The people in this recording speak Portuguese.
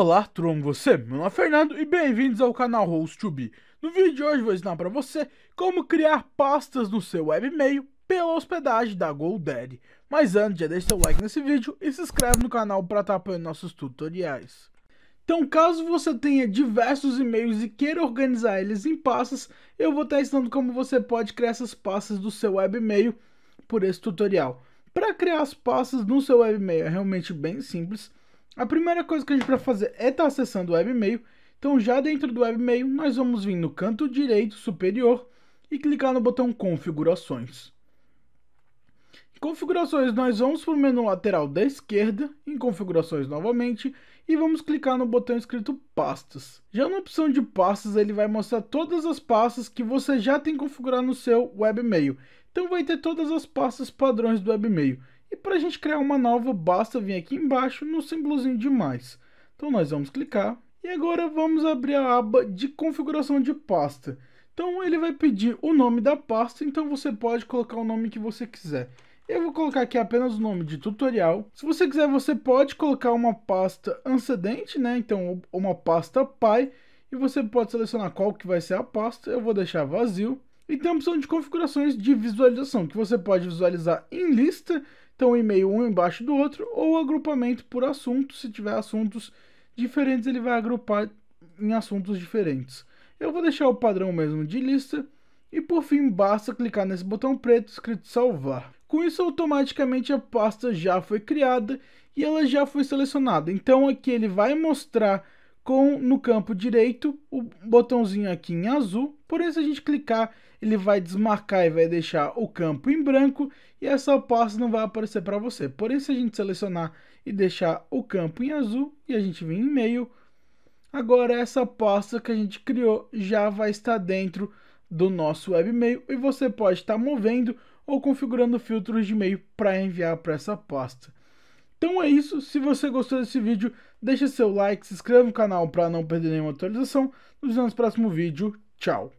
Olá, Tron, você? Meu nome é Fernando e bem-vindos ao canal host 2 b No vídeo de hoje vou ensinar para você como criar pastas no seu webmail pela hospedagem da GoDaddy. Mas antes, já deixa seu like nesse vídeo e se inscreve no canal para estar tá apoiando nossos tutoriais. Então, caso você tenha diversos e-mails e queira organizar eles em pastas, eu vou estar ensinando como você pode criar essas pastas do seu webmail por esse tutorial. Para criar as pastas no seu webmail é realmente bem simples. A primeira coisa que a gente vai fazer é estar tá acessando o webmail. Então já dentro do webmail, nós vamos vir no canto direito superior e clicar no botão configurações. Em configurações, nós vamos para o menu lateral da esquerda, em configurações novamente, e vamos clicar no botão escrito pastas. Já na opção de pastas, ele vai mostrar todas as pastas que você já tem configurado no seu webmail. Então vai ter todas as pastas padrões do webmail. E para a gente criar uma nova, basta vir aqui embaixo no símbolozinho de mais. Então nós vamos clicar e agora vamos abrir a aba de configuração de pasta. Então ele vai pedir o nome da pasta, então você pode colocar o nome que você quiser. Eu vou colocar aqui apenas o nome de tutorial. Se você quiser, você pode colocar uma pasta antecedente, né? Então, uma pasta pai. E você pode selecionar qual que vai ser a pasta. Eu vou deixar vazio. E tem a opção de configurações de visualização, que você pode visualizar em lista, então e-mail um embaixo do outro, ou agrupamento por assunto, se tiver assuntos diferentes, ele vai agrupar em assuntos diferentes. Eu vou deixar o padrão mesmo de lista, e por fim basta clicar nesse botão preto escrito salvar. Com isso automaticamente a pasta já foi criada e ela já foi selecionada, então aqui ele vai mostrar com no campo direito o botãozinho aqui em azul. Porém, se a gente clicar, ele vai desmarcar e vai deixar o campo em branco e essa pasta não vai aparecer para você. Porém, se a gente selecionar e deixar o campo em azul e a gente vem em e-mail, agora essa pasta que a gente criou já vai estar dentro do nosso webmail e você pode estar movendo ou configurando filtros de e-mail para enviar para essa pasta. Então é isso, se você gostou desse vídeo, deixa seu like, se inscreva no canal para não perder nenhuma atualização. Nos vemos no próximo vídeo, tchau!